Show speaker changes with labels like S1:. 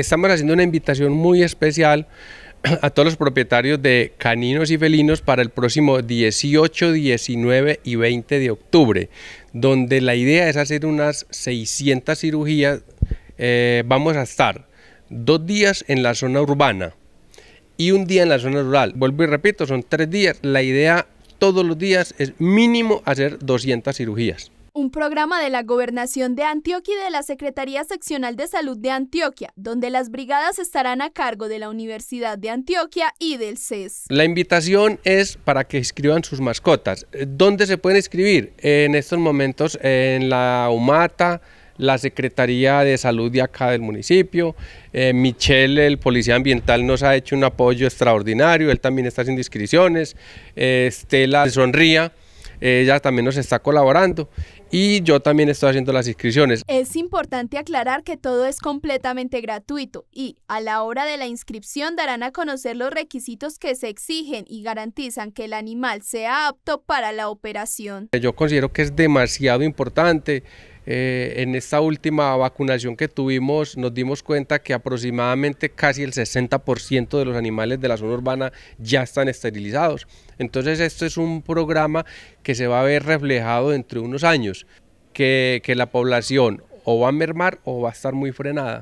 S1: estamos haciendo una invitación muy especial a todos los propietarios de caninos y felinos para el próximo 18, 19 y 20 de octubre, donde la idea es hacer unas 600 cirugías. Eh, vamos a estar dos días en la zona urbana y un día en la zona rural. Vuelvo y repito, son tres días. La idea todos los días es mínimo hacer 200 cirugías
S2: un programa de la Gobernación de Antioquia y de la Secretaría Seccional de Salud de Antioquia, donde las brigadas estarán a cargo de la Universidad de Antioquia y del CES.
S1: La invitación es para que inscriban sus mascotas. Eh, ¿Dónde se pueden escribir? En estos momentos en la UMATA, la Secretaría de Salud de acá del municipio. Eh, Michelle, el policía ambiental, nos ha hecho un apoyo extraordinario, él también está sin inscripciones. Eh, Estela Sonría ella también nos está colaborando y yo también estoy haciendo las inscripciones.
S2: Es importante aclarar que todo es completamente gratuito y a la hora de la inscripción darán a conocer los requisitos que se exigen y garantizan que el animal sea apto para la operación.
S1: Yo considero que es demasiado importante eh, en esta última vacunación que tuvimos nos dimos cuenta que aproximadamente casi el 60% de los animales de la zona urbana ya están esterilizados. Entonces esto es un programa que se va a ver reflejado entre unos años, que la población o va a mermar o va a estar muy frenada.